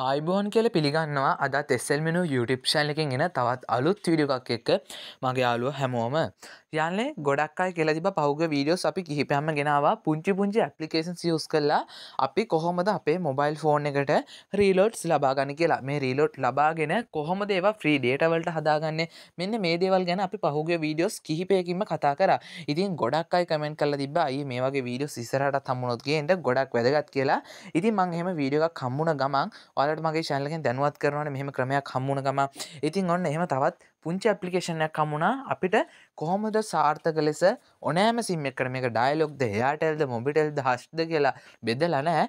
ආයිබෝන් කියල පිළිගන්නවා අදත් එස්සෙල්මෙනු YouTube ශැලකින් එන තවත් අලුත් වීඩියක් එක්ක මගේ යාලුව හැමෝම යන්නේ ගොඩක් අයි කියලා තිබ පහුග වීඩියෝස් අපි කිහිපයම ගෙනවා පුංචි පුංචි ඇපලිකේන් සියස් කරලා අපි කොහොමද අපේ මොබයිල් ෆෝන් එකට රීලෝඩ්ස් ලබාගන්න කියලා මේ රීලෝඩ් ලබාගෙන කොහොමද ඒවා ෆ්‍රී ඩේටවලට හදාගන්න මෙන්න මේ දේවල් ගැන අපි පහුගේ වීඩියෝස් කිහිපයකින්ම කතා කර ඉතින් ගොඩක් අයි කමෙන්ට් කල තිබ අයි මේ වගේ වීඩියෝ සිසරට තම්මුණොත්ගේට ගොඩක් වැදගත් කියලා ඉතින් මං එහෙම වීඩියක් කම්මුණ ගමන් ඔලට මගේ ශල්ලකින් දැනුවත් කරනවන මෙහම ක්‍රමයක් හම්මුණ ගම ඉතින් ඔන්න එහෙම තවත් පුංචි ඇපලිකේෂණයක් හමුණා අපිට කොහොමද සාර්ථක ලෙස ඕනෑම සිම්ම කරම එක ඩයිලොක්ද එයාටෙල්ද මොබිටෙල්ද හශ්ද කියලා බෙදලනෑ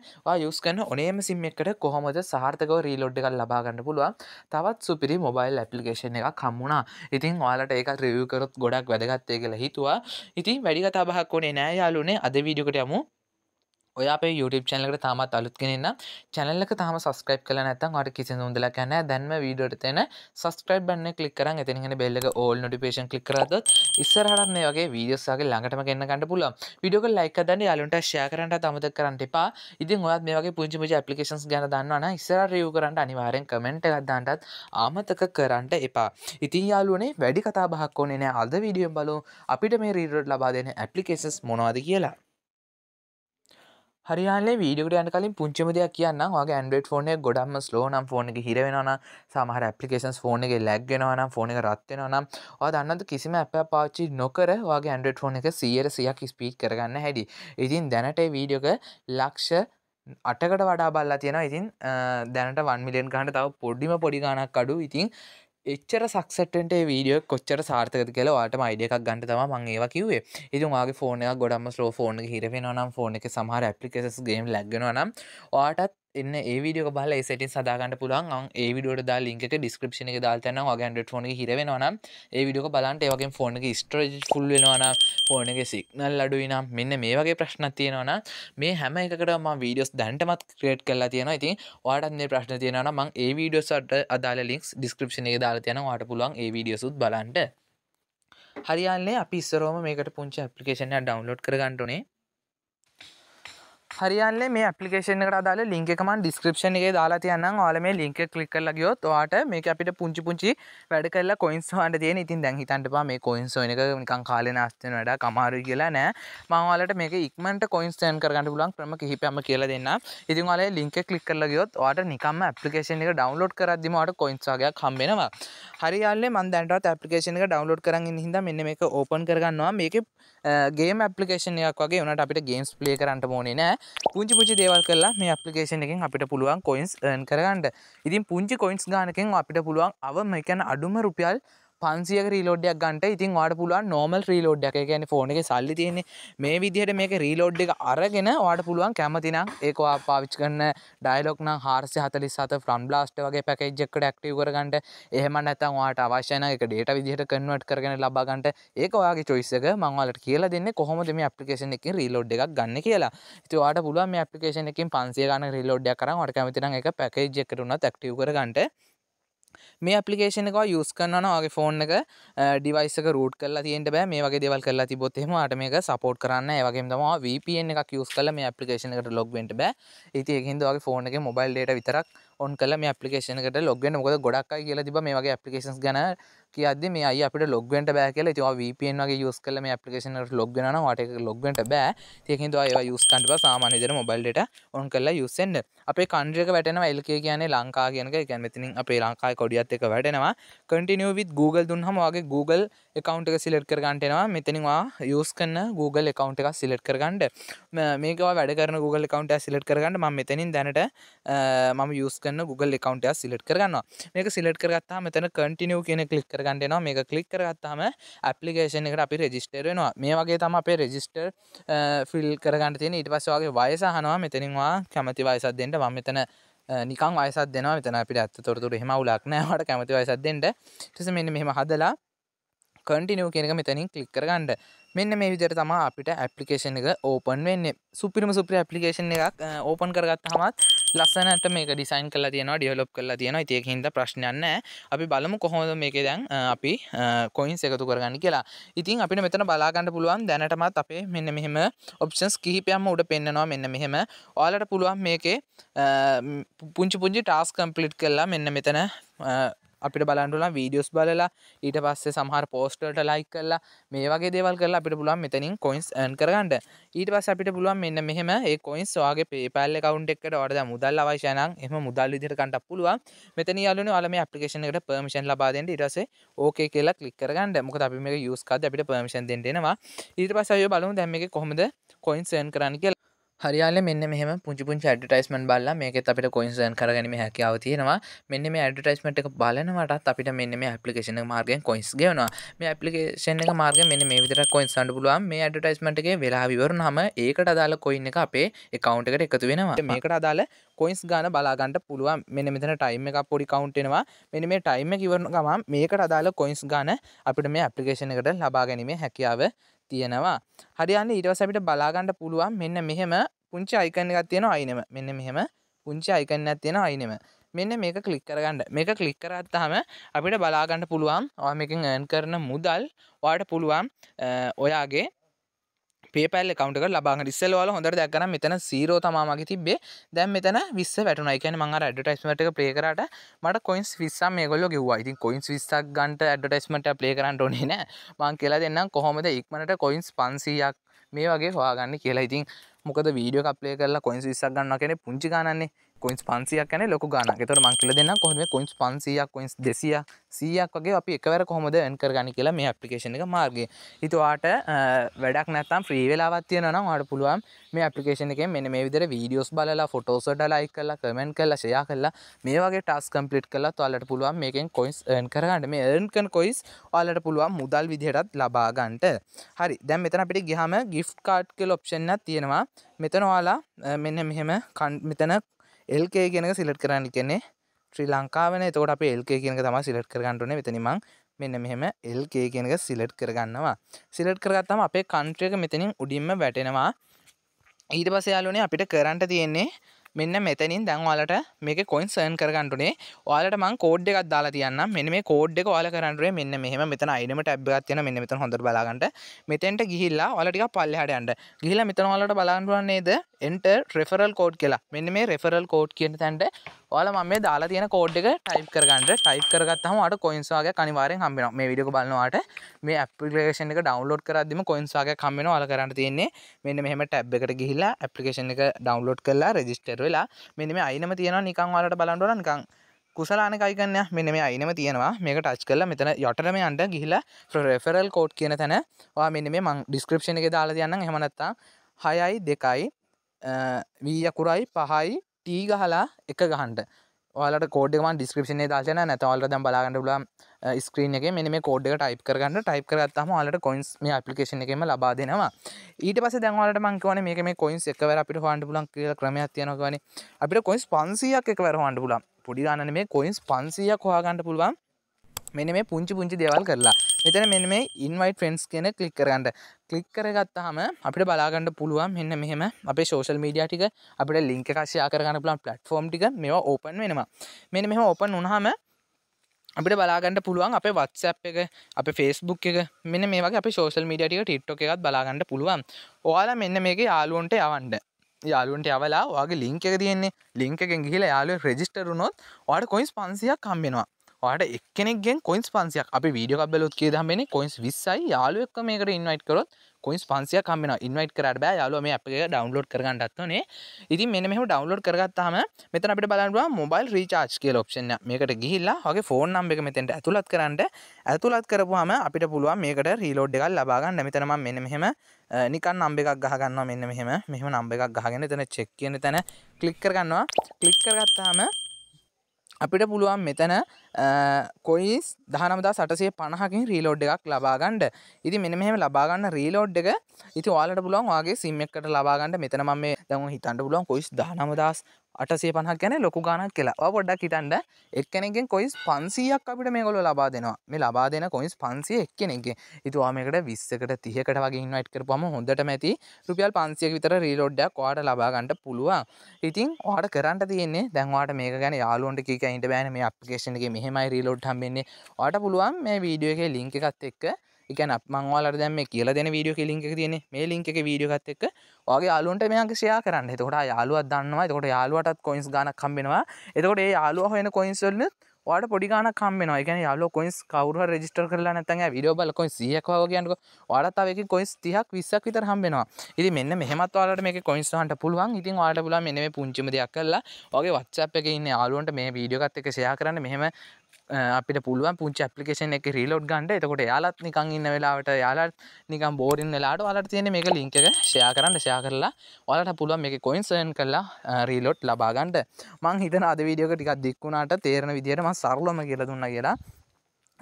යුස් කන ඕනේම සිම් එකට කොහොමද සාර්ථකව රීලෝඩ් එකක් ලබාගන්න පුළුවන් තවත් සුපිරි මොබයිල් ඇපලිකේෂන් එක හම්මුණා ඉතින් ඔයාලට ඒක රිවකරොත් ගොඩක් වැදගත්තය කියලා හිතුවා ඉතින් වැඩිගතා බහක් ඕනේ නෑ යාලුනේ අද වීඩියකට යමු ඔය අප YouTube චැනලක තාමත් අලුත් කෙනන්න චැනල්ලක තාම සස්ක්‍රයිබ් කල නැතන් අට කිසි ුදල කැන දැන්ම වීඩට තෙන සස්ක්‍රයිබ් බන්න කලිකර ඇතිනිෙන බෙල්ලක ඕල් නොටිපේෂන් කලිකරද ඉස්සරහරන්නේ වගේ වීඩියෝසගේ ළඟටම කන්න ගන්න පුල විඩියෝක ලයික දන්න අලුන්ට ශය කරට තමත කරන්න එපා ඉතින් ඔත් මේ වගේ පුංචිමජ පපිකේන්ස් ගැන දන්නවන ඉස්සර රියව කරට අනිවාරෙන් කමෙන්ට ගත්දාන්ටත් ආමතක කරන්නට එපා ඉතින් යාලුවනේ වැඩි කතා බහක් ඕනේ නෑ අද වීඩියම් බලු අපිට මේ රීඩට ලබා දෙන ඇපලිකේසස් මොනවාද කියලා හරියාල වීඩියකට යන කලින් පුංචිම දෙයක් කියන්න වගේ ඇන්ඩෙඩ් ෆෝන ගොඩම්ම ස්ලෝනම් ෆෝන එක හිරවෙනන සමහර පපිකේන් ෆෝන එක ලැක්ගෙනවනම් ෆෝන එක රත්වෙනනම් දන්නද කිසිම අප පාච්චි නොකර වගේ ඇන්ඩෙඩ් ෆෝන එක සියර සියක් ස්පීට් කරගන්න හැඩි ඉතින් දැනට වීඩියෝක ලක්ෂ අටකට වඩා බල්ලා තියෙන ඉතින් දැනට වන්මිලියන් ගහට තව පොඩ්ඩිම පොඩි ගණක් අඩු ඉතින් එච්චර සක්සටන්ට වීඩියෝ කොච්චර සාර්ථකත කියල වාට අයිඩියක් ගන්නට තම මං ඒවා කිවේ ඉතින් වාගේ ෆෝනය ගොඩම ස්ලෝ ෆෝන හිරවෙන නම් ෆෝන එක සමහර ඇපිකෙස් ගේම් ලැගෙන නම් වාටත් එන්න ඒ විඩියෝ බල සට සදාගන්න පුළන් ඒ විඩියට දා ලින්ක ඩිස්ක්‍රපෂන එක දාල්තන ගන්ඩ ෆෝන හිරවෙනවානම් ඒ විඩියෝ බලන්ට වගේ ෆෝන එක ස්ටරජ් ෆුල්ලෙනවාන ෆෝන එක සික්නල් අඩුවනම් මෙන්න මේ වගේ ප්‍රශ්න තියෙනවන මේ හැම එකටම වීඩියෝස් දැන්ටමත් ක්‍රේට් කරලා තියෙන ඉතින් වාටත්න්නේ ප්‍රශ්න තියෙනන මං ඒ වීඩියෝස්ට අදාල ලින්ක්ස් ඩිස්ක්‍රපෂන එක දාලා තියෙන වාට පුළුවන් ඒ විඩියසුත් බලන්ට හරියාන්නේ අපි ඉස්සරෝම මේකට පුංචි අපපලිකේෂනය ඩවන්ලෝඩ් කරගන්නටනේ හරියන්නේ මේ ඇපිේෂන දාල ලින්ක මන් ඩිස්ක්‍රපෂන් එක දාලා තියන්න වාල මේ ලින්ක කලික් කරල ගියොත් වාට මේක අපිට පුංචි පුංචි වැඩ කරලා කොයින්ස් හන්ට තියෙන ඉතින් දැන් හිතන්ට පා මේ කොයින්ස් එක නිකන් කාලන අස්තන වැඩ කමාරු කියලා නෑ මංවාලට මේක ඉක්මට කොයින්ස්තයන් කරගන්න පුලන් ක්‍රම කිහිපයම කියලා දෙන්න ඉතින් වල ලින්ක කලික් කරල ගියොත් වාට නිකම ඇපිේෂන් එක ඩවන්ලෝඩ් කරදදිමට කොයින්ස්වාගේ කම්බෙනවා හරියාල මන්දන්ටත් ඇපිේෂන එක ඩවන්ලෝඩ් කරන්න හිද මෙන්න මේක ඕපන් කරගන්නවා මේක ගේම ඇපිේෂන් එකක් වගේ වනට අපිට ගේම්ස් පලේ කරන්නට මෝනේ නෑ පුංචි පුංචි දේවල් කරලා මේ ඇප්ලිකේෂන් එකෙන් අපිට පුළුවන් කොයින්ස් earn කරගන්න. ඉතින් පුංචි කොයින්ස් ගානකින් අපිට පුළුවන් අවම කියන්නේ අඩුම රුපියල් පන්සියක රීලෝඩ්ඩයක් ගන්ට ඉතින් වාට පුළුවන් නෝමල් රීලෝඩ් එක ගැන ෆෝන එක සල්ලි තියෙන්නේ මේ විදිහට මේක රීලෝඩ් එක අරගෙන වාට පුළුවන් කැමතිනම් ඒක පාවිච් කරන්න ඩයිලොක් නම් හාර්සි හතලි සත ෆ්‍රම් බ්ලාස්ට වගේ පැකෙජ්ජක්කට ඇක්ටව කරගන්නට එහෙම නැතම් වාට අවශ්‍යන එක ඩේට විදිහට කන්වට කරගෙන ලබාගන්ට ඒක ඔයාගේ චොයිස්සක මංවලට කියලා දෙන්න කොහොමද මේ අපපිකේෂන් එකින් රීලෝඩ් එකක් ගන්න කියලා ඉති වාට පුළුවන් මේ අපපිකේෂන් එකින් පන්සේ ගන්න රීලෝඩ්ඩයක් කරන්න වට කැමතිනම් එක පැකෙජ්ජක්කරුණත් ඇක්ටව කරගන්නට මේ අපපලිකේෂන එක යස් කන්නවාගේ ෆෝන් එක ඩිවයිසක රූට් කල තියන්ට බෑ මේ වගේ දෙවල් කලා තිබොත්තෙම අට මේක සපෝට් කරන්න වගේ තම වපන් එකක් යස් කල මේ අපපලිකේෂන එකට ලොග්වෙන්ට බෑ ඉති හිදවාගේ ෆෝන එක මොබයිල් ඩට විතරක් ඔන් කල මේ අපපලිකේෂනකට ලොග්ෙන් මොකද ගොඩක් කියලා තිබ මේ වගේ අපපලිකේන් ගැන කියද මේ අපට ලොග්වෙන්ට බෑ කියල තිවා වපන් වගේ යස් කල මේ පපිේෂන ලොග්ගෙන ට ලොග්වට බෑ තියෙකින්වා ඒ යස්කන්ට සාමානදර මොබල්ඩට ඔන් කරලා යුස්සෙන්ඩ අපේ කන්ද්‍රක වැටන වල්කේ කියන්නේ ලංකා කියනක ගැමතිනින් අපේ ලංකායි කොඩියත් එක වැටෙනවා කටිනිය විත් Google දුන්හම වගේ Google එකකවන්් එක සිලට් කරගන්ටෙනවා මෙතනිවා යස් කන්න Google එකකවන්් එක සිලට් කරගන්නඩ මේකවා වැඩ කරන Google එකකවන්ට සිලට් කරගන්න ම මෙතනින් දැනට මම යස් කන්න Google එකකවන්ට සිලට් කරගන්න මේක සිලට් කරගත්තා මෙතන කටිනිය කියන කලික් කර කර ගන්ටනවා මේක කලික් කරගත්තාම ඇපලිකේෂන් එකට අපි රෙජිස්ටර් වෙනවා මේ වගේ තම අපේ රෙජිස්ටර් ෆිල් කරගන්න තියෙන ඊට පස්ස වගේ වයසහනවා මෙතනින්වා කැමති වයසත් දෙන්නට මම මෙතන නිකං වයසත් දෙනවා මෙතන අපිට ඇත්ත තොරතුර හෙම උලක් නෑවට කැමති වයසත් දෙන්නට ටස මෙන්න මෙහෙම හදලා කටිනව කියෙනක මෙතනින් කලික් කරගන්නඩ මෙන්න මේ විදිර තම අපිට ඇපලිකේෂන් එක ඕපන් වෙන්න සුපිරිම සුප්‍ර ඇපලිකේෂන් එකක් ඕපන් කරගත්ත හමත් ලස්සනට මේක ඩිසයින් කලා තියනවා ඩියලොප් කලා තියෙන ඉතියක හිද ප්‍රශ්නයන්න අපි බලමු කොහොද මේක දැන් අපි කොයින් එකතු කරගන්න කියලා ඉතින් අපිට මෙතන බලාගන්න පුළුවන් දැනටමත් අපේ මෙන්න මෙහෙම ඔප්ෂන්ස් කිහිපයම්ම උඩ පෙන්න්නනවා මෙන්න මෙහෙම ඔයාලට පුළුවන් මේකේ පුංචි පුංචි ටාස් කම්පලිට් කරලා මෙන්න මෙතන අපිට බලන්ටුලා වීඩියස් බලලා ඊට පස්සේ සමහර පෝස්ටට ලයි කල්ලා මේ වගේ දේවල් කරලා අපිට පුළුවන් මෙතනින් කොයින්ස් ඇන් කරගන්නට ඊට පස් අපිට පුළුවන් මෙන්න මෙහම ඒ කොයින්ස් වාගේ පේපල්ල කවුන්් එකට වඩ මුදල් අවශ්‍යයනන් එම මුදල් විදිරකටක් පුළුවන් මෙතන අලුන අලම අපපිකේෂන එකට පර්මිෂන් ලබාදෙන්ට ඉරස ඕකේ කියලා කලික් කරගන්න මොක අපි මේ යස්කද අපිට පර්මිෂන් දෙටෙනවා ඊට පසය බලු දැම කොහොමද කොයින්ස් සයන් කරන්න කියලා හරියාල මෙන්න මෙම පුංචිපුංචි ඇඩටයිස්මන් බල්ල මේකෙත් අපිට කොයින්සන් කරගනීම හැකියාව තියෙනවා මෙන්න මේ ඇඩටයිස්මට එක බලනවටත් අපිට මෙන්න මේ ඇපලිකේෂන මාර්ගෙන් කොයින්ස් ගෙවනවා මේ ඇපලිකේෂන් එක මාර්ග මෙන්න මේ විතර කොයින්සන්ඩ පුළුවන් මේ ඇඩටයිස්මටගේ වෙලා විවරුණ හම ඒකට අදාල කොයින් එක අපේ එකකවුන්ට එකට එකතු වෙනවා මේකට අදාල කොයින්ස් ගාන බලාගන්නට පුළුවන් මෙන්න මෙතන ටයිම් එකක් පොඩි කවුන්ටෙනවා මෙන්න මේ ටයිම කිවරන ගමම් මේකට අදාල කොයින්ස් ගාන අපිට මේ ඇපලිකේෂන එකට ලබා ගැනීම හැකියාව තියෙනවා හරියන්න ඊටවස අපිට බලාගන්න පුළුවන් මෙන්න මෙහෙම පුංචි අයිකන්න එකක් තියෙන අයිනම මෙන්න මෙහෙම පුංචි අයිකන්නක් තියෙන අයිනම මෙන්න මේක කලික් කරගන්න මේක කලික් කරත්තහම අපිට බලාගන්න පුළුවන් ඕ මේකින් ඇන් කරන මුදල් වාට පුළුවන් ඔයාගේ පේපල් කවන්ට ලබාග ඉස්සල්වාල හොඳට දැක්කන මෙතන සීරෝ තමාමගේ තිබේ දැන් මෙතන විස්ස වැටුන එකන මං ඇඩටයිස්මට ප්‍රේකරට මට කොයින්ස් විස්සා මේගොල්ල ගෙවවා ඉතින් කොයින්ස් විස්සක් ගන්ට ඇඩටයිස්මට ප්ලේ කරන්න ඕනේ නෑ මං කියලා දෙන්නම් කොහොමද ඉක්මනට කොයින්ස් පන්සීයක් මේ වගේ හවාගන්න කියලා ඉතින් මොකද වීඩියෝ කප්ලේ කරලා කොයින්ස් විස්සක් ගන්න කෙන පුංචි ගන්නන්නේ කොයින්ස් පන්සියක් ැන ලොක ගන තොට මංකිල දෙන්න කොහම කොයින්ස් පන්සියක් කොයින්ස් දෙසිය සියයක් වගේ අපි එකවර කොහොමද එන්කර ගනි කියලා මේ අපපිකේෂණ එක මාර්ගගේ ඉතුවාට වැඩක් නැතම් ්‍රී වෙලාවත් තියෙනනම් හට පුළුවන් මේ අපපිකේෂණ එක මෙන මේ විදර වීඩියෝස් බලලා ෆොටෝසට ලයි කල්ලා කමෙන්් කල්ලා ශයා කල්ලා මේ වගේ ටස් කම්පලිට් කලා තුවලට පුළුවන් මේකෙන් කොයින්ස් එන් කරගන්න මේ එන්කන් කොයිස් ඔලට පුළුවන් මුදල් විදිහටත් ලබාගන්ට හරි දැම් මෙතන අපිට ගහම ගිෆ් කාඩ් කෙල් ඔප්ෂන්න තියෙනවා මෙතන ඔයාලා මෙන්න මෙහෙම මෙතන එල්කේ කියෙනක සිලට් කරන්න කෙනෙ ශ්‍රී ලංකාවන තෝට අප එල්කේ කියනක තම සිලට් කරගන්නන මෙතනිමං මෙන්න මෙහෙම එල්කේ කියනක සිලට් කරගන්නවා සිලට් කරගත්තම අපේ කන්ට්‍රයක මෙතනින් උඩින්ම වැටෙනවා ඊට පසයාලුනේ අපිට කරන්ට තියෙන්නේ මෙන්න මෙතනින් දැන් ඔයාලට මේක කොයින් සර්න් කරගන්නුනේ ඔයාලට මං කෝඩ් එකක් දාලා තියන්නම් මෙන්න මේ කෝඩ් එක ඔයාලා කරන්නුනේ මෙන්න මෙහෙම මෙතන අයිනම ටැබ් එකක් තියෙන මෙන්න මෙතන හොඳට බලා ගන්න මෙතෙන්ට ගිහිල්ලා ඔයාලා ටිකක් පල්ලෙහාට යන්න ගිහිල්ලා මෙතන ඔයාලට බලන්න පුළුවන් නේද enter referral code කියලා මෙන්න මේ referral code කියන තැනට ඔයාල මම මේ දාලා තියෙන කෝඩ් එක ටයිප් කරගන්න ටයිප් කරගත්තාම ඔයාලට කොයින්ස් වගේ අනිවාර්යෙන් හම්බ වෙනවා මේ වීඩියෝ එක බලනවාට මේ ඇප්ලිකේෂන් එක ඩවුන්ලෝඩ් කරද්දිම කොයින්ස් වගේක් හම්බ වෙනවා ඔයාලා කරන්න තියෙන්නේ මෙන්න මෙහෙම ටැබ් එකට ගිහිල්ලා ඇප්ලිකේෂන් එක ඩවුන්ලෝඩ් කරලා රෙජිස්ටර් වෙලා මෙන්න මේ අයිනම තියෙනවා නිකන් ඔයාලට බලන්න ඕන නිකන් කුසලාන කයිකන්න මෙන්න මේ අයිනම තියෙනවා මේක ටච් කරලා මෙතන යොටරම යන්ට ගිහිලා රෙෆරල් කෝඩ් කියන තැන වා මෙන්න මේ මං ඩිස්ක්‍රපෂණ එක දාලා තියන්න හෙමනත්තා හයයි දෙකයි වී අකුරයි පහයි ටී ගහලා එක ගහන්ට ඔයාලට කෝඩ්ම ඩිස්ක්‍රපෂන දාශන නැතවලට දැම් බලාගන්න ල ස්ක්‍රීන් එක මෙ මේ කෝඩ් එක ටයිප් කරගන්න ටයිප් කරත්තම වාලට කොයින්ස් මේ අපපිකේෂන එකම ලබා දෙනවා ඊට පස දැන්වලට මංකවන මේක මේ කොයින්ස් එකවර අපිට හාන්ඩ පුලන් කියල ක්‍රමයක් තියෙනකවන අපිට කොයින්ස් පන්සියක් එකවර හාන්ඩ පුලන් පොඩිගන්න මේ කොයින්ස් පන්සියක් හොයාගන්නඩ පුළුවන් මෙන මේ පුංචි පුංචි දේවල් කරලා මෙතන මෙන්න මේ ඉන්වයිට ෆ්‍රෙන්ස් කියන කලික් කරගන්න කලික් කරගත්තාම අපිට බලාගන්න පුළුවන් මෙන්න මෙහෙම අපේ සෝෂල් මීඩියා ටික අපිට ලිංක කශයා කරගන්න පුළුවන් ප්ලට්ෆෝම් ටික මේවා ඕපන් වෙනවා මෙන්න මෙහෙම ඕපන් වුණාම අපිට බලාගන්න පුළුවන් අපේ වත්සැප් එක අප ෆෙස්බුක් එක මෙන්න මේ වගේ අප සෝෂල් මීඩියට ටිට්ටොක එකත් බලාගන්න පුළුවන් ඔයාලා මෙන්න මේක යාලුවන්ට යවන්ඩ යාලුවන්ට අවලා වගේ ලිංක එක තියෙන්නේ ලිංක එකෙන් ගිහිලා යාලුව රෙජිස්ටරුනොත් වාට කොයිස් පන්සියක් කම්බෙනවා ඔට එක්නෙක්ගෙන් කොයින්ස් පන්සියක් අපි වීඩියෝ බැලොත් කිය දමෙන කොයින්ස් විස්සයි යාලුවක් මේකට ඉන්වයිට කරොත් කොයින්ස් පන්සිය කමෙන ඉන්වයිට කරට බෑ යාලුවම අපගේ ඩවන්ලෝඩ් කරගන්නත්වනේ ඉතින් මෙන මෙහම ඩවන්ලෝඩ් කරගත්තාම මෙතන අපිට බලන්නවා මොබයිල් රීචාර්ජ් කියල ඔප්ෂන මේකට ගිහිල්ලා හගේ ෆෝන් නම් එක මෙතෙන්ට ඇතුළත් කරන්නට ඇතුළත් කරපුහම අපිට පුළුවන් මේකට රීලෝඩ් එකල් ලබාගන්න මෙතනම මෙන මෙහෙම නිකන් නම්බ එකක් ගහගන්න මෙන්න මෙහෙම මෙහම නම්බ එකක් ගහගෙන තැන චෙක් කියන තැන කලික් කරගන්නවා කලික් කරගත්තාම අපිට පුළුවන් මෙතන කොයිස් දහනමදා සටසේ පණහකින් රීලෝඩ් එකක් ලබාගණ්ඩ ඉති මෙන මෙහම ලබාගන්න රීලෝඩ් එක ඉති වාලට පුලන් වගේ සිම්මක්කට ලබාගන්නට මෙතන ම මේ දැම හිතන්ට පුලන් කොයිස් දහනමදස් අටසේ පහක් ගැන ලොකු ගානක් කියලා පොඩ්ඩක් හිටන්ඩ එක්කෙනෙගෙන් කොයිස් පන්සියක් අපිට මේගොල ලබා දෙනවා මේ ලබා දෙන කොයිස් පන්සිය එක්කෙනෙගේ ඉතුවාමකට විස්සකට තියකට වගේ ඉන්නවයිට් කර පම හොඳට මැති රුපියල් පන්සියක් විතර රීලෝඩ්ඩක් වාට ලබාගන්නට පුළුවන් ඉතින් ඕට කරන්න තියෙන්නේ දැන්වාට මේක ගැන යාලුවන්ට කියක ඉට බෑන මේ අපිකේෂණගේ මෙහ මෙහෙමයි රීලෝඩ් හම්බෙන්නේ ඔට පුළුවන් මේ වීඩියෝ එක ලිංක එකත් එක්ක එක මංවල දැම කියල දෙන වීඩියෝ කෙලින්ක තියෙන මේ ලිංක එක වීඩියෝගත් එක්ක වගේ යාලුන්ට මේක ෂයා කරන්න එතකොට යාලුවත් දන්නවා එතකොට යාලුවටත් කොයින්ස් ගනක් කම්බෙනවා එතකොට ඒ යාලුව හොයන කොයින්සල්ලත් වාට පොඩිගාන කම්මෙනවා එකන යාලෝ කොයින්ස් කවරු රෙජිස්ටර් කරලා නැතන් විඩියෝ බල කොයින් සියකව කියන්නක වාඩතාවක කොයිස් තිහක් විස්සක් විතර හම්බෙනවා ඉති මෙන්න මෙහමත් වාලට මේ කොයින්ස්හන්ට පුළුවන් ඉතින් වාට පුලා මෙ මේ පුංචිම දෙයක් කල්ලා වගේ වත්සප් එක ඉන්න යාලුවන්ට මේ වීඩියෝගත් එක සයා කරන්න මෙහෙම අපිට පුළුවන් පුංචි අපපලිකේෂන් එක රීලෝඩ් ගන්ඩ එතකොට යාලත් නිකං ඉන්න වෙලාවට යාලත් නිකම් බෝරින් වෙලාට වලට තියෙන මේක ලිංක ෂයා කරන්න ෂයා කරලා ඔලට පුළුවන් මේ කොයින්සයන් කරලා රීලෝඩ් ලබාගන්ඩ මං හිතන අද වීඩියෝක ටිකක් දික්වුණට තේරණ විදිහටම සරලම කියල දුන්න කියලා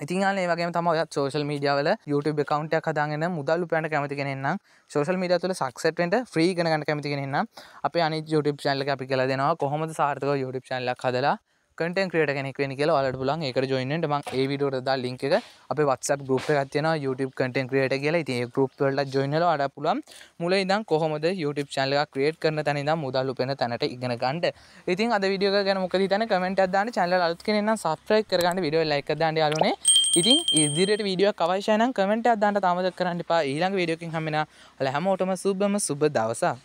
ඉතින් ඒවගේ තම ඔයත් සෝශල් මීඩියවල YouTube කවන්ට හදාගෙන මුදල්ු පැට කැමති කෙනෙන්නම් සෝශල් මීඩිය තුළ සක්සට්ට ්‍රී ගනගන්න කැමති කෙනෙන්නම් අප අනි YouTube චැල්ල අපි කල දෙනවා කොහොමද සාර්ථක YouTube චැල්ලක් හදලා කටන් ක්‍රට කෙනෙක් වෙන කියලා වලට පුලන් එක ජොයින්නට ම ඒ විඩියට දා ලිංක එක අප වත්සප ගුප් ගත්යන YouTube කටන් ක්‍රට කියලා ඉති ගුප් වල ජොයිනල අඩ පුලම් මුල ඉදම් කොහොමද YouTube චැනල එකක් ක්‍රේට් කරන තැන දම් මුදල් උපෙන තැනට ඉගෙන ගන්නට ඉතින් අද විඩියෝ ගැන මොකද තැන කමෙන්ට අදාන්න චැනල අලුත් කෙනෙන්න සබස්ක්‍රයිබ් කරගන්න විඩියෝ ලයික් දාන්න යාළුවනේ ඉතින් ඉදිරියට වීඩියෝ අවශ්‍යයනම් කමෙන්ට් එකක් දාන්න තාමදක් කරන්න එපා ඊළඟ වීඩියෝකින් හම්බෙනවා හැමෝටම සුබම සුබ දවසක්